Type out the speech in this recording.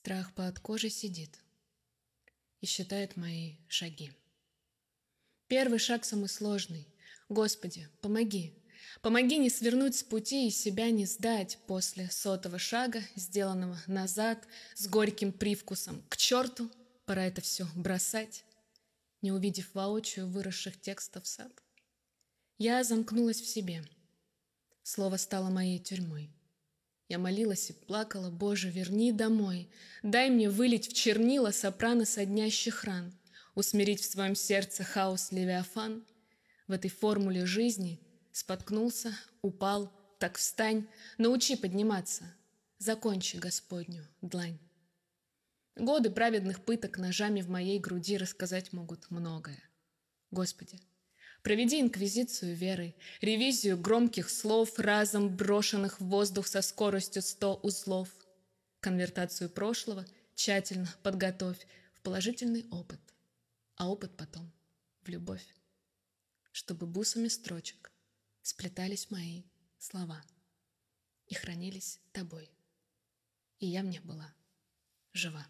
Страх под кожей сидит и считает мои шаги. Первый шаг самый сложный. Господи, помоги. Помоги не свернуть с пути и себя не сдать после сотого шага, сделанного назад, с горьким привкусом. К черту, пора это все бросать, не увидев воочию выросших текстов сад. Я замкнулась в себе. Слово стало моей тюрьмой. Я молилась и плакала, «Боже, верни домой! Дай мне вылить в чернила сопрано соднящих ран, усмирить в своем сердце хаос Левиафан». В этой формуле жизни споткнулся, упал, так встань, научи подниматься, закончи Господню длань. Годы праведных пыток ножами в моей груди рассказать могут многое. Господи, Проведи инквизицию веры, ревизию громких слов, разом брошенных в воздух со скоростью сто узлов. Конвертацию прошлого тщательно подготовь в положительный опыт, а опыт потом в любовь, чтобы бусами строчек сплетались мои слова и хранились тобой. И я в них была жива.